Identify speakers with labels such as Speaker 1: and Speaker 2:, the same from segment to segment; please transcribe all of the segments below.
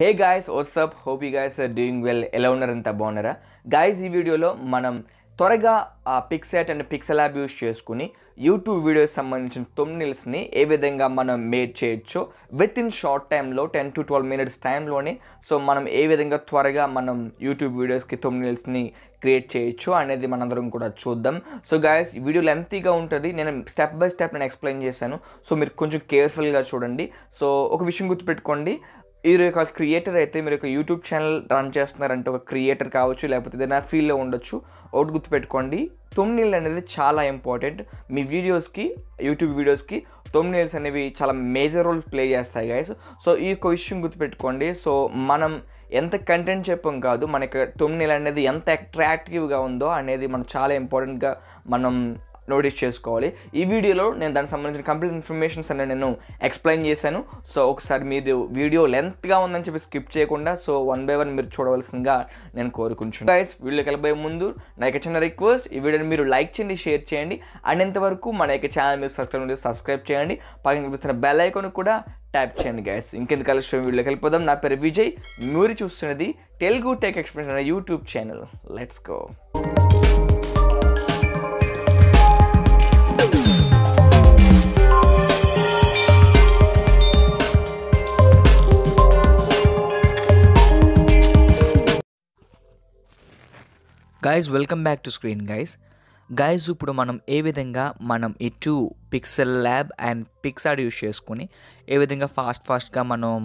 Speaker 1: hey guys what's up hope you guys doing well ఎలా ఉన్నారంత బాగున్నారా గాయస్ ఈ వీడియోలో మనం త్వరగా ఆ PicsArt and pixel app use చేసుకుని యూట్యూబ్ వీడియోస్ సంబంధించిన తొమ్మిదిల్స్ని ఏ విధంగా మనం మేడ్ చేయొచ్చో విత్ ఇన్ షార్ట్ టైంలో టెన్ టు ట్వెల్వ్ మినిట్స్ టైంలోనే సో మనం ఏ విధంగా త్వరగా మనం యూట్యూబ్ వీడియోస్కి తొమ్మిదిల్స్ని క్రియేట్ చేయొచ్చు అనేది మనందరం కూడా చూద్దాం సో గాయస్ వీడియో లెంతీగా ఉంటుంది నేను స్టెప్ బై స్టెప్ నేను ఎక్స్ప్లెయిన్ చేశాను సో మీరు కొంచెం కేర్ఫుల్గా చూడండి సో ఒక విషయం గుర్తుపెట్టుకోండి మీరు ఒక క్రియేటర్ అయితే మీరు ఒక యూట్యూబ్ ఛానల్ రన్ చేస్తున్నారంటే ఒక క్రియేటర్ కావచ్చు లేకపోతే ఏదైనా ఫీల్డ్లో ఉండొచ్చు ఒకటి గుర్తుపెట్టుకోండి తొమ్మిది అనేది చాలా ఇంపార్టెంట్ మీ వీడియోస్కి యూట్యూబ్ వీడియోస్కి తొమ్మిది అనేవి చాలా మేజర్ రోల్ ప్లే చేస్తాయి గైస్ సో ఈ యొక్క విషయం గుర్తుపెట్టుకోండి సో మనం ఎంత కంటెంట్ చెప్పం కాదు మనకి తొమ్మిది అనేది ఎంత అట్రాక్టివ్గా ఉందో అనేది మనం చాలా ఇంపార్టెంట్గా మనం నోటీస్ చేసుకోవాలి ఈ వీడియోలో నేను దానికి సంబంధించిన కంప్లీట్ ఇన్ఫర్మేషన్స్ అనే నేను ఎక్స్ప్లెయిన్ చేశాను సో ఒకసారి మీరు వీడియో లెంత్గా ఉందని చెప్పి స్కిప్ చేయకుండా సో వన్ బై వన్ మీరు చూడవలసిందిగా నేను కోరుకుంటున్నాను గైస్ వీడియో వెళ్ళబోయే ముందు నా యొక్క చిన్న రిక్వెస్ట్ ఈ వీడియోని మీరు లైక్ చేయండి షేర్ చేయండి అండ్ ఇంతవరకు మన యొక్క ఛానల్ మీరు సబ్స్క్రైబ్ సబ్స్క్రైబ్ చేయండి పక్కన కనిపిస్తున్న బెల్ ఐకాన్ కూడా ట్యాప్ చేయండి గైస్ ఇంకెందుకు కలిసి వీడియోకి వెళ్ళిపోదాం నా పేరు విజయ్ మీరు చూస్తున్నది తెలుగు టెక్ ఎక్స్ప్రెస్ అనే YouTube channel let's go guys welcome back to screen guys guys ఇప్పుడు మనం ఏ విధంగా మనం ఈ two pixel lab and PicsArt use చేసుకొని ఏ విధంగా ఫాస్ట్ ఫాస్ట్గా మనం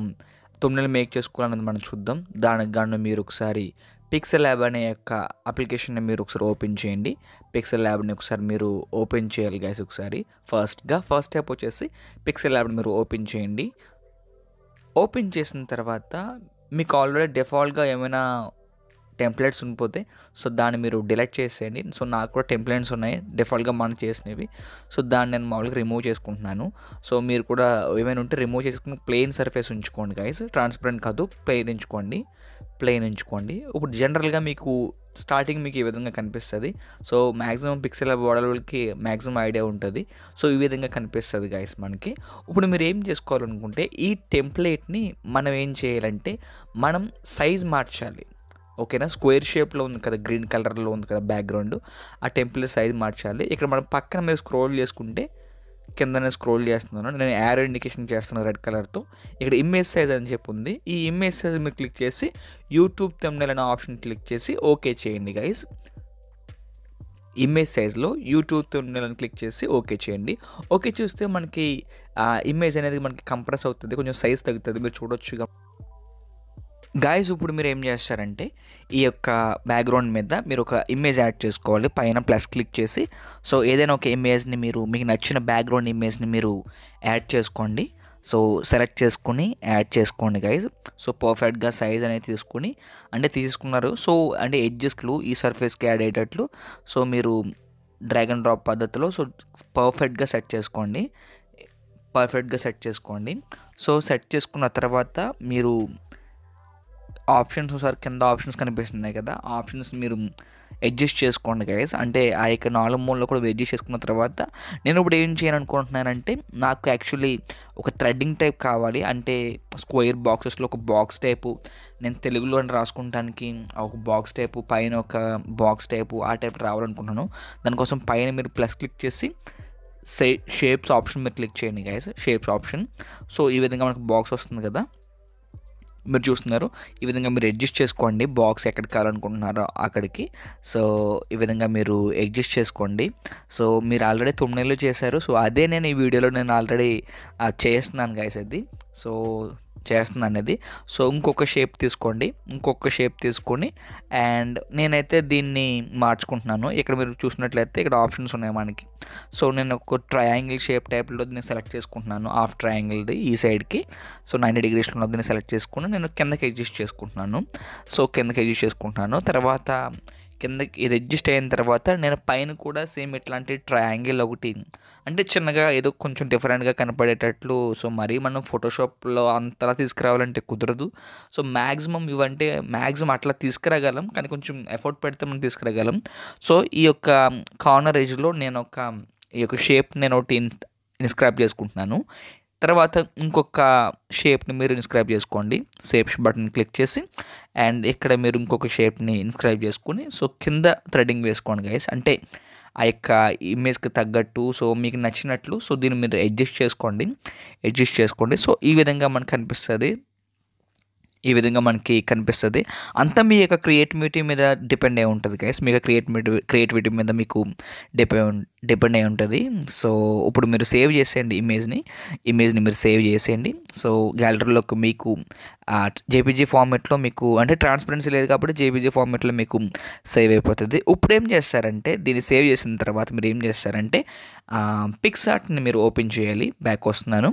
Speaker 1: తొమ్మిదిలు మేక్ చేసుకోవాలన్నది మనం చూద్దాం దానికి గాను మీరు ఒకసారి పిక్సెల్ ల్యాబ్ అనే యొక్క అప్లికేషన్ని మీరు ఒకసారి ఓపెన్ చేయండి పిక్సెల్ ల్యాబ్ని ఒకసారి మీరు ఓపెన్ చేయాలి గైస్ ఒకసారి ఫస్ట్గా ఫస్ట్ స్టెప్ వచ్చేసి పిక్సెల్ ల్యాబ్ని మీరు ఓపెన్ చేయండి ఓపెన్ చేసిన తర్వాత మీకు ఆల్రెడీ డిఫాల్ట్గా ఏమైనా టెంప్లెట్స్ ఉండిపోతే సో దాన్ని మీరు డిలెక్ట్ చేసేయండి సో నాకు కూడా టెంప్లెట్స్ ఉన్నాయి డిఫాల్ట్గా మనం చేసినవి సో దాన్ని నేను మామూలుగా రిమూవ్ చేసుకుంటున్నాను సో మీరు కూడా ఏమైనా ఉంటే రిమూవ్ చేసుకుని ప్లెయిన్ సర్ఫేస్ ఉంచుకోండి గైస్ ట్రాన్స్పరెంట్ కాదు ప్లెయిన్ ఎంచుకోండి ప్లెయిన్ ఎంచుకోండి ఇప్పుడు జనరల్గా మీకు స్టార్టింగ్ మీకు ఈ విధంగా కనిపిస్తుంది సో మ్యాక్సిమం పిక్సెల్ మోడల్కి మ్యాక్సిమం ఐడియా ఉంటుంది సో ఈ విధంగా కనిపిస్తుంది గైస్ మనకి ఇప్పుడు మీరు ఏం చేసుకోవాలనుకుంటే ఈ టెంప్లెట్ని మనం ఏం చేయాలంటే మనం సైజ్ మార్చాలి ఓకేనా స్క్వేర్ షేప్లో ఉంది కదా గ్రీన్ కలర్లో ఉంది కదా బ్యాక్గ్రౌండ్ ఆ టెంపుల్ సైజ్ మార్చాలి ఇక్కడ మనం పక్కన మీరు స్క్రోల్ చేసుకుంటే కిందనే స్క్రోల్ చేస్తున్నాను నేను యారో ఇండికేషన్ చేస్తున్నాను రెడ్ కలర్తో ఇక్కడ ఇమేజ్ సైజ్ అని చెప్పి ఉంది ఈ ఇమేజ్ సైజ్ మీరు క్లిక్ చేసి యూట్యూబ్ తెమ్నెల్ అనే ఆప్షన్ క్లిక్ చేసి ఓకే చేయండి గైస్ ఇమేజ్ సైజ్లో యూట్యూబ్ తుండాలని క్లిక్ చేసి ఓకే చేయండి ఓకే చూస్తే మనకి ఇమేజ్ అనేది మనకి కంప్రెస్ అవుతుంది కొంచెం సైజ్ తగ్గుతుంది మీరు చూడొచ్చు గాయస్ ఇప్పుడు మీరు ఏం చేస్తారంటే ఈ యొక్క బ్యాక్గ్రౌండ్ మీద మీరు ఒక ఇమేజ్ యాడ్ చేసుకోవాలి పైన ప్లస్ క్లిక్ చేసి సో ఏదైనా ఒక ఇమేజ్ని మీరు మీకు నచ్చిన బ్యాక్గ్రౌండ్ ఇమేజ్ని మీరు యాడ్ చేసుకోండి సో సెలెక్ట్ చేసుకుని యాడ్ చేసుకోండి గైజ్ సో పర్ఫెక్ట్గా సైజ్ అనేది తీసుకుని అంటే తీసుకున్నారు సో అంటే ఎడ్జెస్లు ఈ సర్ఫేస్కి యాడ్ అయ్యేటట్లు సో మీరు డ్రాగన్ డ్రాప్ పద్ధతిలో సో పర్ఫెక్ట్గా సెట్ చేసుకోండి పర్ఫెక్ట్గా సెట్ చేసుకోండి సో సెట్ చేసుకున్న తర్వాత మీరు ఆప్షన్స్ ఒకసారి కింద ఆప్షన్స్ కనిపిస్తున్నాయి కదా ఆప్షన్స్ మీరు అడ్జస్ట్ చేసుకోండి గైస్ అంటే ఆ యొక్క నాలుగు మూడులో కూడా అడ్జస్ట్ చేసుకున్న తర్వాత నేను ఇప్పుడు ఏం చేయను అనుకుంటున్నానంటే నాకు యాక్చువల్లీ ఒక థ్రెడ్డింగ్ టైప్ కావాలి అంటే స్క్వేర్ బాక్సెస్లో ఒక బాక్స్ టైపు నేను తెలుగులో రాసుకుంటానికి ఒక బాక్స్ టైపు పైన ఒక బాక్స్ టైపు ఆ టైప్ రావాలనుకుంటున్నాను దానికోసం పైన మీరు ప్లస్ క్లిక్ చేసి షేప్స్ ఆప్షన్ మీరు క్లిక్ చేయండి గైస్ షేప్స్ ఆప్షన్ సో ఈ విధంగా మనకు బాక్స్ వస్తుంది కదా మీరు చూస్తున్నారు ఈ విధంగా మీరు అడ్జస్ట్ చేసుకోండి బాక్స్ ఎక్కడికి కావాలనుకుంటున్నారో అక్కడికి సో ఈ విధంగా మీరు అడ్జస్ట్ చేసుకోండి సో మీరు ఆల్రెడీ తొమ్మిదిలో చేశారు సో అదే నేను ఈ వీడియోలో నేను ఆల్రెడీ చేస్తున్నాను గాయస్ అది సో చేస్తుంది అనేది సో ఇంకొక షేప్ తీసుకోండి ఇంకొక షేప్ తీసుకొని అండ్ నేనైతే దీన్ని మార్చుకుంటున్నాను ఇక్కడ మీరు చూసినట్లయితే ఇక్కడ ఆప్షన్స్ ఉన్నాయి మనకి సో నేను ఒక ట్రయాంగిల్ షేప్ టైప్లో దీన్ని సెలెక్ట్ చేసుకుంటున్నాను హాఫ్ ట్రయాంగిల్ది ఈ సైడ్కి సో నైంటీ డిగ్రీస్లో ఉన్న దీన్ని సెలెక్ట్ చేసుకుని నేను కిందకి అడ్జస్ట్ చేసుకుంటున్నాను సో కిందకి అడ్జస్ట్ చేసుకుంటున్నాను తర్వాత కిందకి ఇది అడ్జస్ట్ అయిన తర్వాత నేను పైన కూడా సేమ్ ఇట్లాంటి ట్రయాంగిల్ ఒకటి అంటే చిన్నగా ఏదో కొంచెం డిఫరెంట్గా కనపడేటట్లు సో మరీ మనం ఫోటోషాప్లో అంతలా తీసుకురావాలంటే కుదరదు సో మ్యాక్సిమం ఇవంటే మ్యాక్సిమం అట్లా తీసుకురాగలం కానీ కొంచెం ఎఫర్ట్ పెడితే మనం తీసుకురాగలం సో ఈ యొక్క కార్నర్ ఏజ్లో నేను ఒక ఈ యొక్క షేప్ నేను ఒకటి ఇన్స్క్రైబ్ చేసుకుంటున్నాను తర్వాత ఇంకొక షేప్ని మీరు ఇన్స్క్రైబ్ చేసుకోండి షేప్ బటన్ క్లిక్ చేసి అండ్ ఇక్కడ మీరు ఇంకొక షేప్ని ఇన్స్క్రైబ్ చేసుకొని సో కింద థ్రెడింగ్ వేసుకోండి గైస్ అంటే ఆ యొక్క ఇమేజ్కి తగ్గట్టు సో మీకు నచ్చినట్లు సో దీన్ని మీరు అడ్జస్ట్ చేసుకోండి అడ్జస్ట్ చేసుకోండి సో ఈ విధంగా మనకు అనిపిస్తుంది ఈ విధంగా మనకి కనిపిస్తుంది అంతా మీ యొక్క క్రియేటివిటీ మీద డిపెండ్ అయి ఉంటుంది గైస్ మీ యొక్క క్రియేటివిటీ క్రియేటివిటీ మీద మీకు డిపెండ్ డిపెండ్ అయి ఉంటుంది సో ఇప్పుడు మీరు సేవ్ చేసేయండి ఇమేజ్ని ఇమేజ్ని మీరు సేవ్ చేసేయండి సో గ్యాలరీలోకి మీకు జేపీజీ ఫార్మేట్లో మీకు అంటే ట్రాన్స్పరెన్సీ లేదు కాబట్టి జేపీజీ ఫార్మేట్లో మీకు సేవ్ అయిపోతుంది ఇప్పుడు ఏం చేస్తారంటే దీన్ని సేవ్ చేసిన తర్వాత మీరు ఏం చేస్తారంటే ఆర్ట్ని మీరు ఓపెన్ చేయాలి బ్యాక్ వస్తున్నాను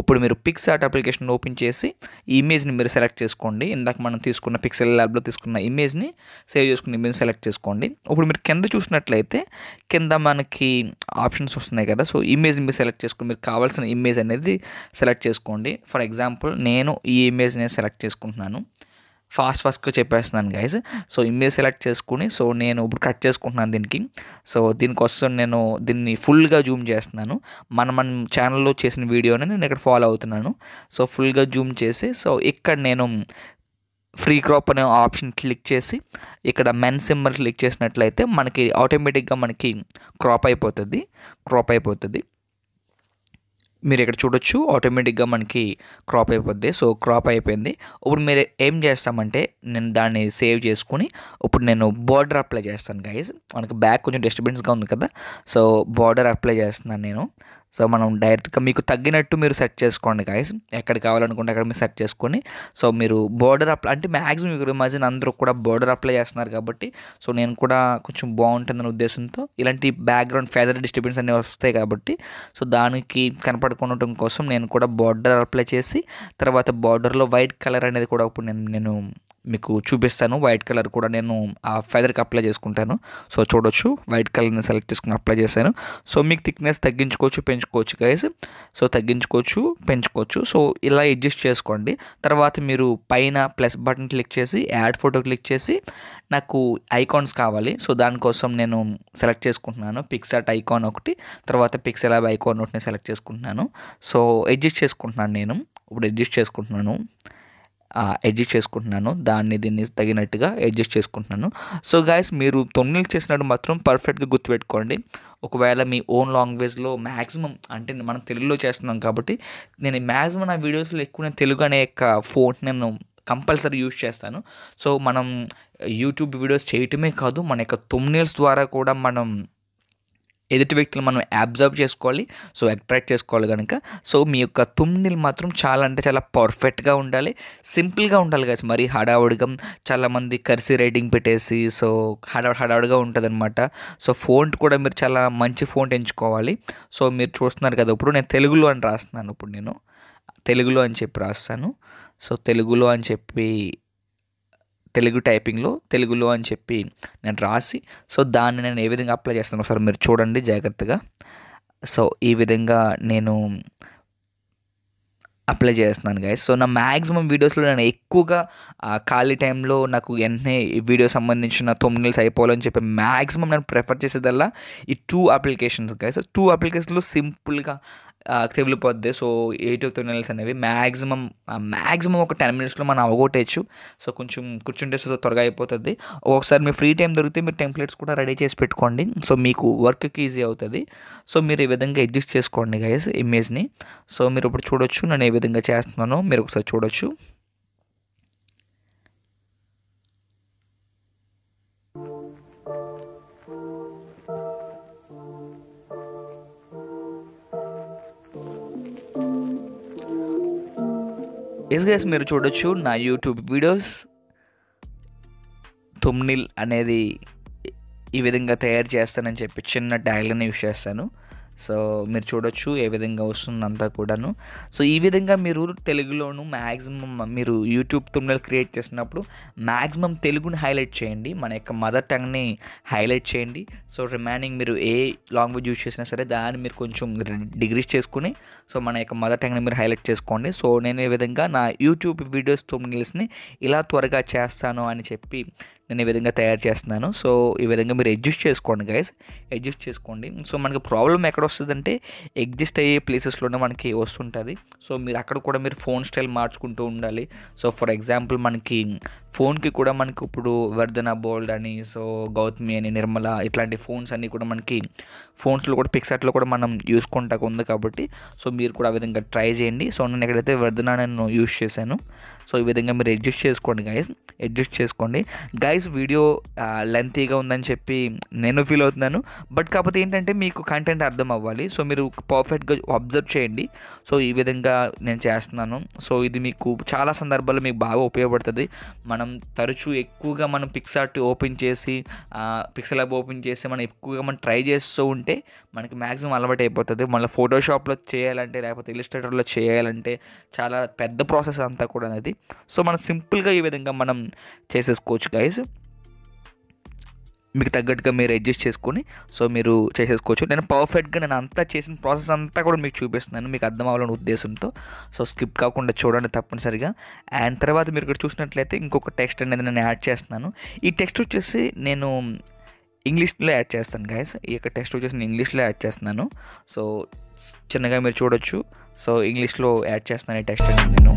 Speaker 1: ఇప్పుడు మీరు పిక్స్ ఆర్ట్ అప్లికేషన్ ఓపెన్ చేసి ఈ ఇమేజ్ని మీరు సెలెక్ట్ చేసుకోండి ఇందాక మనం తీసుకున్న పిక్సెల్ ల్యాబ్లో తీసుకున్న ఇమేజ్ని సేవ్ చేసుకున్న ఇమేజ్ సెలెక్ట్ చేసుకోండి ఇప్పుడు మీరు కింద చూసినట్లయితే కింద మనకి ఆప్షన్స్ వస్తున్నాయి కదా సో ఇమేజ్ మీరు సెలెక్ట్ చేసుకుని మీరు కావాల్సిన ఇమేజ్ అనేది సెలెక్ట్ చేసుకోండి ఫర్ ఎగ్జాంపుల్ నేను ఈ ఇమేజ్ని సెలెక్ట్ చేసుకుంటున్నాను ఫాస్ట్ ఫాస్ట్గా చెప్పేస్తున్నాను గైస్ సో ఇమేజ్ సెలెక్ట్ చేసుకుని సో నేను ఇప్పుడు కట్ చేసుకుంటున్నాను దీనికి సో దీనికోసం నేను దీన్ని ఫుల్గా జూమ్ చేస్తున్నాను మన మన ఛానల్లో చేసిన వీడియోని నేను ఇక్కడ ఫాలో అవుతున్నాను సో ఫుల్గా జూమ్ చేసి సో ఇక్కడ నేను ఫ్రీ క్రాప్ అనే ఆప్షన్ క్లిక్ చేసి ఇక్కడ మెన్ సిమ్మర్ క్లిక్ చేసినట్లయితే మనకి ఆటోమేటిక్గా మనకి క్రాప్ అయిపోతుంది క్రాప్ అయిపోతుంది మీరు ఇక్కడ చూడొచ్చు ఆటోమేటిక్గా మనకి క్రాప్ అయిపోద్ది సో క్రాప్ అయిపోయింది ఇప్పుడు మీరు ఏం చేస్తామంటే నేను దాన్ని సేవ్ చేసుకుని ఇప్పుడు నేను బార్డర్ అప్లై చేస్తాను గైజ్ మనకి బ్యాక్ కొంచెం డిస్టర్బెన్స్గా ఉంది కదా సో బార్డర్ అప్లై చేస్తున్నాను నేను సో మనం డైరెక్ట్గా మీకు తగ్గినట్టు మీరు సెట్ చేసుకోండి గాయస్ ఎక్కడ కావాలనుకుంటే అక్కడ మీరు సెట్ చేసుకొని సో మీరు బోర్డర్ అప్లై అంటే మ్యాక్సిమం మీకు ఇమాజిన్ అందరూ కూడా బోర్డర్ అప్లై చేస్తున్నారు కాబట్టి సో నేను కూడా కొంచెం బాగుంటుందనే ఉద్దేశంతో ఇలాంటి బ్యాక్గ్రౌండ్ ఫెదర్ డిస్టర్బెన్స్ అనేవి వస్తాయి కాబట్టి సో దానికి కనపడుకుండటం కోసం నేను కూడా బార్డర్ అప్లై చేసి తర్వాత బార్డర్లో వైట్ కలర్ అనేది కూడా ఇప్పుడు నేను నేను మీకు చూపిస్తాను వైట్ కలర్ కూడా నేను ఆ ఫెదర్కి అప్లై చేసుకుంటాను సో చూడొచ్చు వైట్ కలర్ని సెలెక్ట్ చేసుకుని అప్లై చేశాను సో మీకు థిక్నెస్ తగ్గించుకోవచ్చు పెంచు తగ్గించుకోవచ్చు గైస్ సో తగ్గించుకోవచ్చు పెంచుకోవచ్చు సో ఇలా అడ్జస్ట్ చేసుకోండి తర్వాత మీరు పైన ప్లస్ బటన్ క్లిక్ చేసి యాడ్ ఫోటో క్లిక్ చేసి నాకు ఐకాన్స్ కావాలి సో దానికోసం నేను సెలెక్ట్ చేసుకుంటున్నాను పిక్సాట్ ఐకాన్ ఒకటి తర్వాత పిక్సెల్ ఐకాన్ ఒకటి సెలెక్ట్ చేసుకుంటున్నాను సో అడ్జస్ట్ చేసుకుంటున్నాను నేను ఇప్పుడు అడ్జస్ట్ చేసుకుంటున్నాను ఎడ్జస్ట్ చేసుకుంటున్నాను దాన్ని దీన్ని తగినట్టుగా అడ్జస్ట్ చేసుకుంటున్నాను సో గాయస్ మీరు తొమ్మిది చేసినట్టు మాత్రం పర్ఫెక్ట్గా గుర్తుపెట్టుకోండి ఒకవేళ మీ ఓన్ లాంగ్వేజ్లో మ్యాక్సిమం అంటే మనం తెలుగులో చేస్తున్నాం కాబట్టి నేను మ్యాక్సిమం నా వీడియోస్లో ఎక్కువ నేను తెలుగు అనే యొక్క ఫోన్ నేను కంపల్సరీ యూజ్ చేస్తాను సో మనం యూట్యూబ్ వీడియోస్ చేయటమే కాదు మన యొక్క తొమ్మిల్స్ ద్వారా కూడా మనం ఎదుటి వ్యక్తులు మనం అబ్జర్వ్ చేసుకోవాలి సో అట్రాక్ట్ చేసుకోవాలి కనుక సో మీ యొక్క తుమ్నిల్ మాత్రం చాలా అంటే చాలా పర్ఫెక్ట్గా ఉండాలి సింపుల్గా ఉండాలి కదా మరి హడావుడిగా చాలామంది కర్సీ రైటింగ్ పెట్టేసి సో హడా హడావుడిగా ఉంటుంది అనమాట సో ఫోన్ కూడా మీరు చాలా మంచి ఫోన్ ఎంచుకోవాలి సో మీరు చూస్తున్నారు కదా ఇప్పుడు నేను తెలుగులో అని రాస్తున్నాను ఇప్పుడు నేను తెలుగులో అని చెప్పి రాస్తాను సో తెలుగులో అని చెప్పి తెలుగు టైపింగ్లో తెలుగులో అని చెప్పి నేను రాసి సో దాన్ని నేను ఏ విధంగా అప్లై చేస్తాను ఒకసారి మీరు చూడండి జాగ్రత్తగా సో ఈ విధంగా నేను అప్లై చేస్తున్నాను గైస్ సో నా మ్యాక్సిమం వీడియోస్లో నేను ఎక్కువగా ఖాళీ టైంలో నాకు ఎన్నే వీడియో సంబంధించిన తొమ్మిదిల్స్ అయిపోవాలని చెప్పి మ్యాక్సిమం నేను ప్రిఫర్ చేసేదల్లా ఈ టూ అప్లికేషన్స్ సో టూ అప్లికేషన్స్లో సింపుల్గా త్రివిలిపోద్ది సో ఎయిట్ టు నెలస్ అనేవి మ్యాక్సిమం మ్యాక్సిమం ఒక టెన్ మినిట్స్లో మనం అవగొట్టేయచ్చు సో కొంచెం కూర్చుంటే సో త్వరగా అయిపోతుంది ఒకసారి మీ ఫ్రీ టైం దొరికితే మీరు టెంప్లెట్స్ కూడా రెడీ చేసి పెట్టుకోండి సో మీకు వర్క్కి ఈజీ అవుతుంది సో మీరు ఈ విధంగా అడ్జస్ట్ చేసుకోండి గైస్ ఇమేజ్ని సో మీరు ఇప్పుడు చూడొచ్చు నేను ఏ విధంగా చేస్తున్నానో మీరు ఒకసారి చూడొచ్చు ఎస్ గైస్ మీరు చూడొచ్చు నా యూట్యూబ్ వీడియోస్ తుమ్నిల్ అనేది ఈ విధంగా తయారు చేస్తానని చెప్పి చిన్న ట్యాగ్లను యూస్ చేస్తాను సో మీరు చూడొచ్చు ఏ విధంగా వస్తుందంతా కూడాను సో ఈ విధంగా మీరు తెలుగులోను మ్యాక్సిమం మీరు యూట్యూబ్ తుమ్నల్ క్రియేట్ చేసినప్పుడు మ్యాక్సిమం తెలుగుని హైలైట్ చేయండి మన యొక్క మదర్ టంగ్ని హైలైట్ చేయండి సో రిమైనింగ్ మీరు ఏ లాంగ్వేజ్ యూజ్ చేసినా సరే దాన్ని మీరు కొంచెం డిగ్రీస్ చేసుకుని సో మన యొక్క మదర్ టంగ్ని మీరు హైలైట్ చేసుకోండి సో నేను ఈ విధంగా నా యూట్యూబ్ వీడియోస్ తుమ్నీల్స్ని ఇలా త్వరగా చేస్తాను అని చెప్పి నేను ఈ విధంగా తయారు చేస్తున్నాను సో ఈ విధంగా మీరు అడ్జస్ట్ చేసుకోండి గైస్ అడ్జస్ట్ చేసుకోండి సో మనకి ప్రాబ్లం ఎక్కడ వస్తుందంటే ఎగ్జిస్ట్ అయ్యే ప్లేసెస్లోనే మనకి వస్తుంటుంది సో మీరు అక్కడ కూడా మీరు ఫోన్ స్టైల్ మార్చుకుంటూ ఉండాలి సో ఫర్ ఎగ్జాంపుల్ మనకి ఫోన్కి కూడా మనకి ఇప్పుడు వర్ధన బోల్డ్ అని సో గౌతమి అని నిర్మల ఇట్లాంటి ఫోన్స్ అన్నీ కూడా మనకి ఫోన్స్లో కూడా పిక్సెట్లో కూడా మనం కొంటాకు ఉంది కాబట్టి సో మీరు కూడా ఆ విధంగా ట్రై చేయండి సో నేను ఎక్కడైతే వర్ధన నేను యూజ్ చేశాను సో ఈ విధంగా మీరు అడ్జస్ట్ చేసుకోండి గైస్ అడ్జస్ట్ చేసుకోండి గైస్ వీడియో లెంతీగా ఉందని చెప్పి నేను ఫీల్ అవుతున్నాను బట్ కాకపోతే ఏంటంటే మీకు కంటెంట్ అర్థం అవ్వాలి సో మీరు పర్ఫెక్ట్గా అబ్జర్వ్ చేయండి సో ఈ విధంగా నేను చేస్తున్నాను సో ఇది మీకు చాలా సందర్భాల్లో మీకు బాగా ఉపయోగపడుతుంది మనం మనం తరచూ ఎక్కువగా మనం పిక్సార్ట్ ఓపెన్ చేసి పిక్సెల్ యాప్ ఓపెన్ చేసి మనం ఎక్కువగా మనం ట్రై చేస్తూ ఉంటే మనకి మ్యాక్సిమం అలవాటు అయిపోతుంది మళ్ళీ ఫోటోషాప్లో చేయాలంటే లేకపోతే ఇలిస్ట్రేటర్లో చేయాలంటే చాలా పెద్ద ప్రాసెస్ అంతా కూడా అనేది సో మనం సింపుల్గా ఈ విధంగా మనం చేసేసుకోవచ్చు గైస్ మీకు తగ్గట్టుగా మీరు అడ్జస్ట్ చేసుకొని సో మీరు చేసేసుకోవచ్చు నేను పర్ఫెక్ట్గా నేను అంతా చేసిన ప్రాసెస్ అంతా కూడా మీకు చూపిస్తున్నాను మీకు అర్థం అవ్వాలనే ఉద్దేశంతో సో స్కిప్ కాకుండా చూడండి తప్పనిసరిగా అండ్ తర్వాత మీరు ఇక్కడ చూసినట్లయితే ఇంకొక టెక్స్ట్ అనేది నేను యాడ్ చేస్తున్నాను ఈ టెక్స్ట్ వచ్చేసి నేను ఇంగ్లీష్లో యాడ్ చేస్తాను గాయస్ ఈ యొక్క టెక్స్ట్ వచ్చేసి నేను ఇంగ్లీష్లో యాడ్ చేస్తున్నాను సో చిన్నగా మీరు చూడొచ్చు సో ఇంగ్లీష్లో యాడ్ చేస్తున్నాను ఈ టెక్స్ట్ అనేది నేను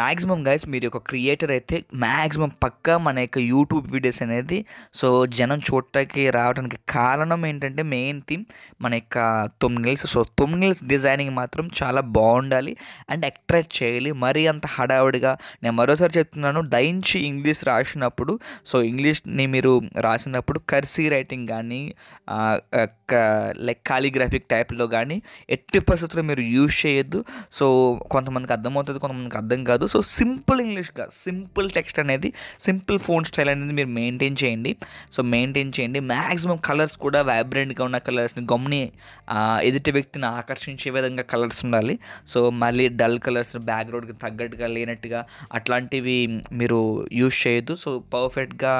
Speaker 1: మ్యాక్సిమం గైస్ మీరు ఒక క్రియేటర్ అయితే మ్యాక్సిమం పక్కా మన యొక్క యూట్యూబ్ వీడియోస్ అనేది సో జనం చూడటానికి రావడానికి కారణం ఏంటంటే మెయిన్ థీమ్ మన యొక్క తొమ్మిల్స్ సో తొమ్మిల్స్ డిజైనింగ్ మాత్రం చాలా బాగుండాలి అండ్ అట్రాక్ట్ చేయాలి మరీ అంత హడావుడిగా నేను మరోసారి చెప్తున్నాను దయించి ఇంగ్లీష్ రాసినప్పుడు సో ఇంగ్లీష్ని మీరు రాసినప్పుడు కర్సీ రైటింగ్ కానీ లైక్ కాలిగ్రాఫిక్ టైప్లో కానీ ఎట్టి పరిస్థితుల్లో మీరు యూజ్ చేయొద్దు సో కొంతమందికి అర్థమవుతుంది కొంతమందికి అర్థం కాదు సో సింపుల్ ఇంగ్లీష్గా సింపుల్ టెక్స్ట్ అనేది సింపుల్ ఫోన్ స్టైల్ అనేది మీరు మెయింటైన్ చేయండి సో మెయింటైన్ చేయండి మ్యాక్సిమం కలర్స్ కూడా వైబ్రెంట్గా ఉన్న కలర్స్ని గమ్ని ఎదుటి వ్యక్తిని ఆకర్షించే విధంగా కలర్స్ ఉండాలి సో మళ్ళీ డల్ కలర్స్ బ్యాక్గ్రౌండ్కి తగ్గట్టుగా లేనట్టుగా అట్లాంటివి మీరు యూజ్ చేయొద్దు సో పర్ఫెక్ట్గా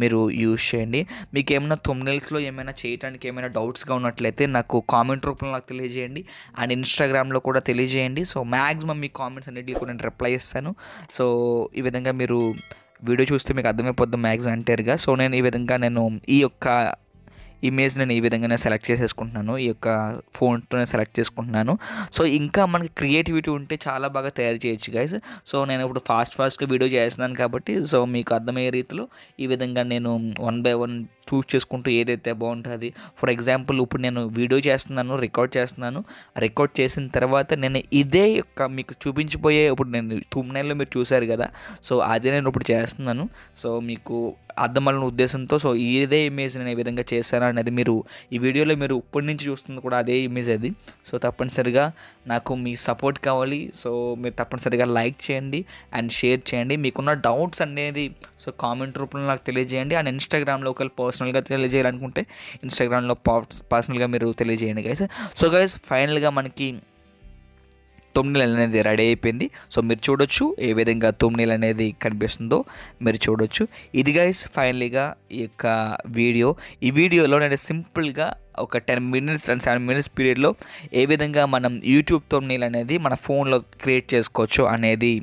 Speaker 1: మీరు యూజ్ చేయండి మీకు ఏమైనా తొమ్మిదిలో ఏమైనా చేయడానికి ఏమైనా డౌట్ డౌట్స్గా ఉన్నట్లయితే నాకు కామెంట్ రూపంలో నాకు తెలియజేయండి అండ్ ఇన్స్టాగ్రామ్లో కూడా తెలియజేయండి సో మ్యాక్సిమం మీ కామెంట్స్ అన్నిటికీ కూడా నేను రిప్లై ఇస్తాను సో ఈ విధంగా మీరు వీడియో చూస్తే మీకు అర్థమైపోద్ది మ్యాక్సిమం అంటారుగా సో నేను ఈ విధంగా నేను ఈ యొక్క ఇమేజ్ నేను ఈ విధంగానే సెలెక్ట్ చేసేసుకుంటున్నాను ఈ యొక్క ఫోన్తో సెలెక్ట్ చేసుకుంటున్నాను సో ఇంకా మనకి క్రియేటివిటీ ఉంటే చాలా బాగా తయారు చేయొచ్చు గైస్ సో నేను ఇప్పుడు ఫాస్ట్ ఫాస్ట్గా వీడియో చేస్తున్నాను కాబట్టి సో మీకు అర్థమయ్యే రీతిలో ఈ విధంగా నేను వన్ బై వన్ చూస్ చేసుకుంటూ ఏదైతే బాగుంటుంది ఫర్ ఎగ్జాంపుల్ ఇప్పుడు నేను వీడియో చేస్తున్నాను రికార్డ్ చేస్తున్నాను రికార్డ్ చేసిన తర్వాత నేను ఇదే యొక్క మీకు చూపించిపోయే ఇప్పుడు నేను తుమ్నైల్లో మీరు చూశారు కదా సో అదే నేను ఇప్పుడు చేస్తున్నాను సో మీకు అర్థమైన ఉద్దేశంతో సో ఇదే ఇమేజ్ నేను ఏ విధంగా చేశాను అనేది మీరు ఈ వీడియోలో మీరు ఇప్పటి నుంచి చూస్తుంది కూడా అదే ఇమేజ్ అది సో తప్పనిసరిగా నాకు మీ సపోర్ట్ కావాలి సో మీరు తప్పనిసరిగా లైక్ చేయండి అండ్ షేర్ చేయండి మీకున్న డౌట్స్ అనేది సో కామెంట్ రూపంలో నాకు తెలియజేయండి అండ్ ఇన్స్టాగ్రామ్లో ఒకవేళ పర్సనల్గా తెలియజేయాలనుకుంటే ఇన్స్టాగ్రామ్లో పర్సనల్గా మీరు తెలియజేయండి గైస్ సో గైస్ ఫైనల్గా మనకి తొమ్మిది అనేది రెడీ అయిపోయింది సో మీరు చూడొచ్చు ఏ విధంగా తొమ్మిది అనేది కనిపిస్తుందో మీరు చూడొచ్చు ఇది గైస్ ఫైనలీగా ఈ యొక్క వీడియో ఈ వీడియోలో నేను సింపుల్గా ఒక ten minutes and seven minutes పీరియడ్లో ఏ విధంగా మనం యూట్యూబ్ నీళ్ళు అనేది మన ఫోన్లో క్రియేట్ చేసుకోవచ్చు అనేది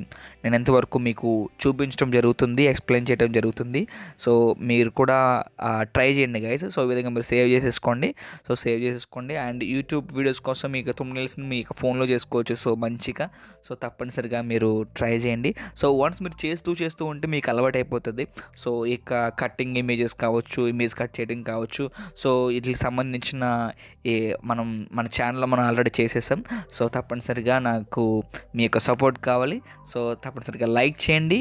Speaker 1: నేను ఎంతవరకు మీకు చూపించడం జరుగుతుంది ఎక్స్ప్లెయిన్ చేయడం జరుగుతుంది సో మీరు కూడా ట్రై చేయండి గైస్ సో ఈ విధంగా మీరు సేవ్ చేసేసుకోండి సో సేవ్ చేసేసుకోండి అండ్ యూట్యూబ్ వీడియోస్ కోసం మీకు తుమ్నెల్స్ని మీకు ఫోన్లో చేసుకోవచ్చు సో మంచిగా సో తప్పనిసరిగా మీరు ట్రై చేయండి సో వన్స్ మీరు చేస్తూ చేస్తూ ఉంటే మీకు అలవాటు అయిపోతుంది సో ఇక కట్టింగ్ ఇమేజెస్ కావచ్చు ఇమేజ్ కట్ చేయడం కావచ్చు సో వీటికి సంబంధించి సంబంధించిన ఏ మనం మన ఛానల్లో మనం ఆల్రెడీ చేసేసాం సో తప్పనిసరిగా నాకు మీ యొక్క సపోర్ట్ కావాలి సో తప్పనిసరిగా లైక్ చేయండి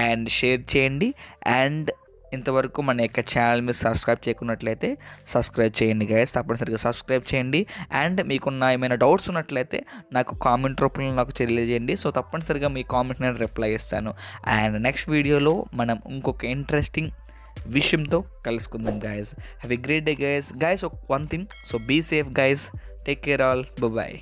Speaker 1: అండ్ షేర్ చేయండి అండ్ ఇంతవరకు మన యొక్క ఛానల్ మీద సబ్స్క్రైబ్ చేయకున్నట్లయితే సబ్స్క్రైబ్ చేయండి గాయస్ తప్పనిసరిగా సబ్స్క్రైబ్ చేయండి అండ్ మీకున్న ఏమైనా డౌట్స్ ఉన్నట్లయితే నాకు కామెంట్ రూపంలో నాకు తెలియజేయండి సో తప్పనిసరిగా మీ కామెంట్ నేను రిప్లై ఇస్తాను అండ్ నెక్స్ట్ వీడియోలో మనం ఇంకొక ఇంట్రెస్టింగ్ విషయంతో కలుసుకుందాం guys have a great day guys guys ఒక one thing so be safe guys take care all bye